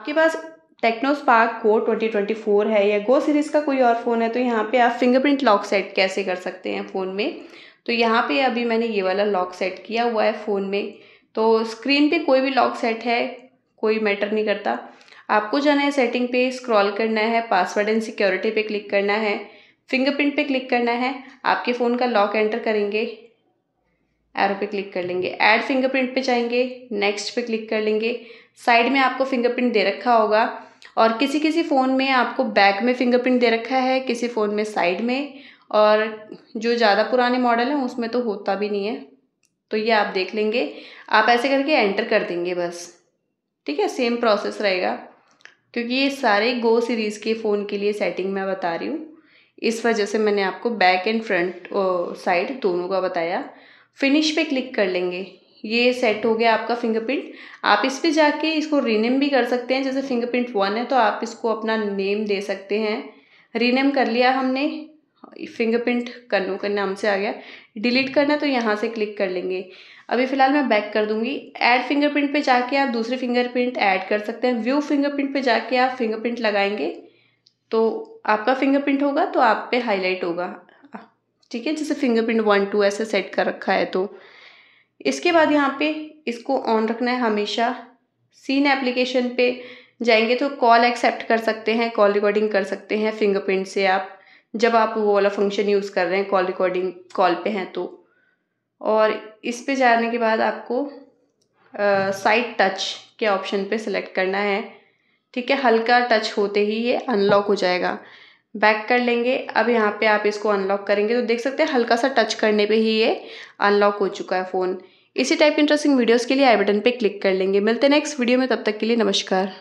आपके पास Tecno Spark Go 2024 है या गो सीरीज़ का कोई और फ़ोन है तो यहाँ पे आप फिंगरप्रिंट लॉक सेट कैसे कर सकते हैं फ़ोन में तो यहाँ पे अभी मैंने ये वाला लॉक सेट किया हुआ है फ़ोन में तो स्क्रीन पे कोई भी लॉक सेट है कोई मैटर नहीं करता आपको जाना है सेटिंग पे स्क्रॉल करना है पासवर्ड एंड सिक्योरिटी पे क्लिक करना है फिंगरप्रिंट पे क्लिक करना है आपके फ़ोन का लॉक एंटर करेंगे एरो पे क्लिक कर लेंगे ऐड फिंगरप्रिंट पे जाएंगे नेक्स्ट पे क्लिक कर लेंगे साइड में आपको फिंगरप्रिंट दे रखा होगा और किसी किसी फ़ोन में आपको बैक में फिंगरप्रिंट दे रखा है किसी फ़ोन में साइड में और जो ज़्यादा पुराने मॉडल हैं उसमें तो होता भी नहीं है तो ये आप देख लेंगे आप ऐसे करके एंटर कर देंगे बस ठीक है सेम प्रोसेस रहेगा क्योंकि ये सारे गो सीरीज़ के फ़ोन के लिए सेटिंग मैं बता रही हूँ इस वजह से मैंने आपको बैक एंड फ्रंट साइड दोनों का बताया फिनिश पे क्लिक कर लेंगे ये सेट हो गया आपका फिंगरप्रिंट आप इस पे जाके इसको रीनेम भी कर सकते हैं जैसे फिंगरप्रिंट वन है तो आप इसको अपना नेम दे सकते हैं रीनेम कर लिया हमने फिंगरप्रिंट कन्नू के नाम से आ गया डिलीट करना तो यहाँ से क्लिक कर लेंगे अभी फ़िलहाल मैं बैक कर दूंगी ऐड फिंगरप्रिंट पे जाके आप दूसरे फिंगरप्रिंट ऐड कर सकते हैं व्यू फिंगरप्रिंट पे जाके आप फिंगरप्रिंट लगाएंगे तो आपका फिंगरप्रिंट होगा तो आप पे हाईलाइट होगा ठीक है जैसे फिंगरप्रिंट वन टू ऐसा सेट कर रखा है तो इसके बाद यहाँ पे इसको ऑन रखना है हमेशा सीन एप्लीकेशन पे जाएंगे तो कॉल एक्सेप्ट कर सकते हैं कॉल रिकॉर्डिंग कर सकते हैं फिंगरप्रिंट से आप जब आप वो वाला फंक्शन यूज़ कर रहे हैं कॉल रिकॉर्डिंग कॉल पे हैं तो और इस पे जाने के बाद आपको साइड टच के ऑप्शन पे सेलेक्ट करना है ठीक है हल्का टच होते ही ये अनलॉक हो जाएगा बैक कर लेंगे अब यहाँ पे आप इसको अनलॉक करेंगे तो देख सकते हैं हल्का सा टच करने पे ही ये अनलॉक हो चुका है फ़ोन इसी टाइप इंटरेस्टिंग वीडियोस के लिए आई बटन पे क्लिक कर लेंगे मिलते हैं नेक्स्ट वीडियो में तब तक के लिए नमस्कार